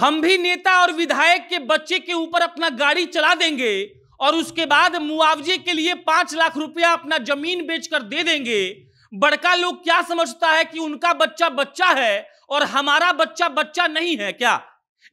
हम भी नेता और विधायक के बच्चे के ऊपर अपना गाड़ी चला देंगे और उसके बाद मुआवजे के लिए पांच लाख रुपया अपना जमीन बेचकर दे देंगे बड़का लोग क्या समझता है कि उनका बच्चा बच्चा है और हमारा बच्चा बच्चा नहीं है क्या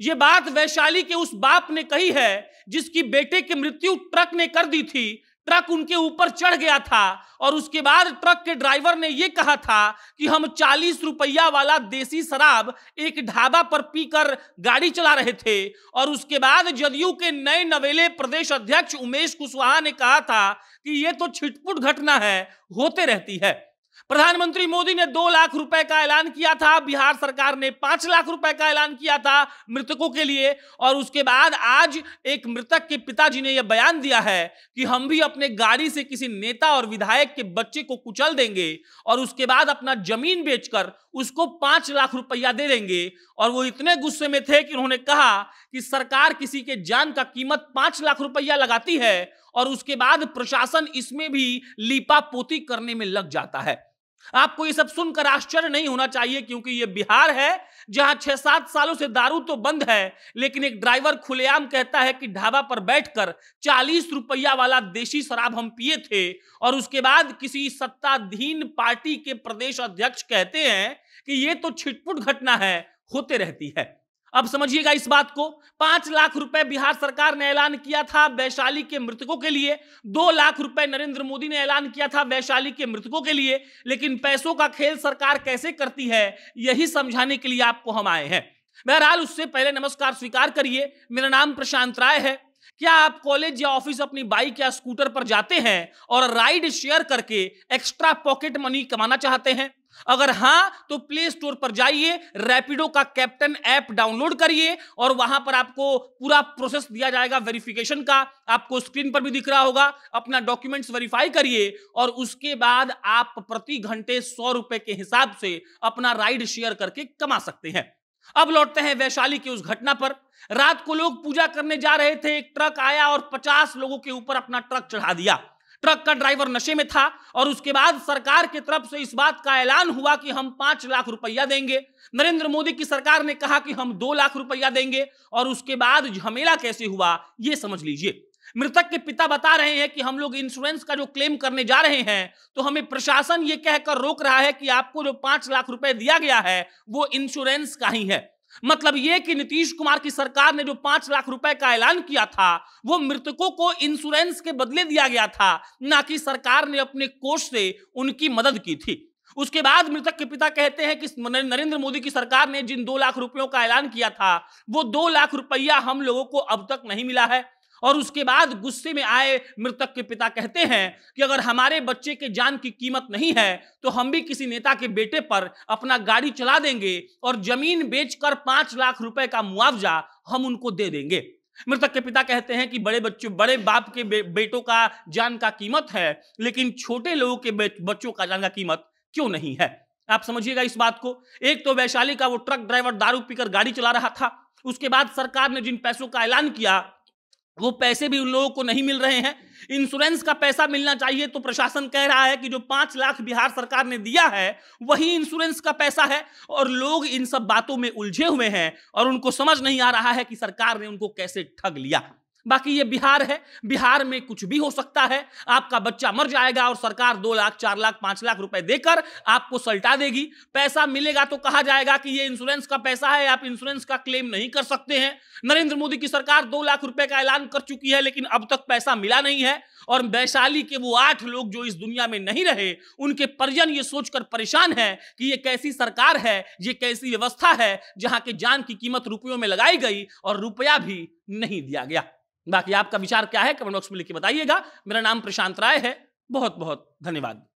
ये बात वैशाली के उस बाप ने कही है जिसकी बेटे की मृत्यु ट्रक ने कर दी थी ट्रक उनके ऊपर चढ़ गया था और उसके बाद ट्रक के ड्राइवर ने यह कहा था कि हम चालीस रुपया वाला देसी शराब एक ढाबा पर पीकर गाड़ी चला रहे थे और उसके बाद जदयू के नए नवेले प्रदेश अध्यक्ष उमेश कुशवाहा ने कहा था कि ये तो छिटपुट घटना है होते रहती है प्रधानमंत्री मोदी ने दो लाख रुपए का ऐलान किया था बिहार सरकार ने पांच लाख रुपए का ऐलान किया था मृतकों के लिए और उसके बाद आज एक मृतक के पिताजी ने यह बयान दिया है कि हम भी अपने गाड़ी से किसी नेता और विधायक के बच्चे को कुचल देंगे और उसके बाद अपना जमीन बेचकर उसको पांच लाख रुपया दे देंगे और वो इतने गुस्से में थे कि उन्होंने कहा कि सरकार किसी के जान का कीमत पांच लाख रुपया लगाती है और उसके बाद प्रशासन इसमें भी लीपा पोती करने में लग जाता है आपको ये सब सुनकर आश्चर्य नहीं होना चाहिए क्योंकि ये बिहार है जहां छह सात सालों से दारू तो बंद है लेकिन एक ड्राइवर खुलेआम कहता है कि ढाबा पर बैठकर चालीस रुपया वाला देशी शराब हम पिए थे और उसके बाद किसी सत्ताधीन पार्टी के प्रदेश अध्यक्ष कहते हैं कि ये तो छिटपुट घटना है होते रहती है अब समझिएगा इस बात को पांच लाख रुपए बिहार सरकार ने ऐलान किया था वैशाली के मृतकों के लिए दो लाख रुपए नरेंद्र मोदी ने ऐलान किया था वैशाली के मृतकों के लिए लेकिन पैसों का खेल सरकार कैसे करती है यही समझाने के लिए आपको हम आए हैं बहरहाल उससे पहले नमस्कार स्वीकार करिए मेरा नाम प्रशांत राय है क्या आप कॉलेज या ऑफिस अपनी बाइक या स्कूटर पर जाते हैं और राइड शेयर करके एक्स्ट्रा पॉकेट मनी कमाना चाहते हैं अगर हां तो प्ले स्टोर पर जाइए रैपिडो का कैप्टन ऐप डाउनलोड करिए और वहां पर आपको पूरा प्रोसेस दिया जाएगा वेरिफिकेशन का आपको स्क्रीन पर भी दिख रहा होगा अपना डॉक्यूमेंट्स वेरीफाई करिए और उसके बाद आप प्रति घंटे सौ रुपए के हिसाब से अपना राइड शेयर करके कमा सकते हैं अब लौटते हैं वैशाली की उस घटना पर रात को लोग पूजा करने जा रहे थे एक ट्रक आया और 50 लोगों के ऊपर अपना ट्रक चढ़ा दिया ट्रक का ड्राइवर नशे में था और उसके बाद सरकार की तरफ से इस बात का ऐलान हुआ कि हम पांच लाख रुपया देंगे नरेंद्र मोदी की सरकार ने कहा कि हम दो लाख रुपया देंगे और उसके बाद झमेला कैसे हुआ ये समझ लीजिए मृतक के पिता बता रहे हैं कि हम लोग इंश्योरेंस का जो क्लेम करने जा रहे हैं तो हमें प्रशासन ये कहकर रोक रहा है कि आपको जो पांच लाख रुपए दिया गया है वो इंश्योरेंस का ही है मतलब ये कि नीतीश कुमार की सरकार ने जो पांच लाख रुपए का ऐलान किया था वो मृतकों को इंश्योरेंस के बदले दिया गया था ना कि सरकार ने अपने कोष से उनकी मदद की थी उसके बाद मृतक के पिता कहते हैं कि नरेंद्र मोदी की सरकार ने जिन दो लाख रुपयों का ऐलान किया था वो दो लाख रुपया हम लोगों को अब तक नहीं मिला है और उसके बाद गुस्से में आए मृतक के पिता कहते हैं कि अगर हमारे बच्चे के जान की कीमत नहीं है तो हम भी किसी नेता के बेटे पर अपना गाड़ी चला देंगे और जमीन बेचकर पांच लाख रुपए का मुआवजा हम उनको दे देंगे मृतक के पिता कहते हैं कि बड़े बच्चों बड़े बाप के बे, बेटों का जान का कीमत है लेकिन छोटे लोगों के बच्चों का जान का कीमत क्यों नहीं है आप समझिएगा इस बात को एक तो वैशाली का वो ट्रक ड्राइवर दारू पीकर गाड़ी चला रहा था उसके बाद सरकार ने जिन पैसों का ऐलान किया वो पैसे भी उन लोगों को नहीं मिल रहे हैं इंश्योरेंस का पैसा मिलना चाहिए तो प्रशासन कह रहा है कि जो पांच लाख बिहार सरकार ने दिया है वही इंश्योरेंस का पैसा है और लोग इन सब बातों में उलझे हुए हैं और उनको समझ नहीं आ रहा है कि सरकार ने उनको कैसे ठग लिया बाकी ये बिहार है बिहार में कुछ भी हो सकता है आपका बच्चा मर जाएगा और सरकार दो लाख चार लाख पांच लाख रुपए देकर आपको सल्टा देगी पैसा मिलेगा तो कहा जाएगा कि ये इंश्योरेंस का पैसा है आप इंश्योरेंस का क्लेम नहीं कर सकते हैं नरेंद्र मोदी की सरकार दो लाख रुपए का ऐलान कर चुकी है लेकिन अब तक पैसा मिला नहीं है और वैशाली के वो आठ लोग जो इस दुनिया में नहीं रहे उनके परिजन ये सोचकर परेशान है कि ये कैसी सरकार है ये कैसी व्यवस्था है जहां के जान की कीमत रुपयों में लगाई गई और रुपया भी नहीं दिया गया बाकी आपका विचार क्या है कमेंट बॉक्स में लिख के बताइएगा मेरा नाम प्रशांत राय है बहुत बहुत धन्यवाद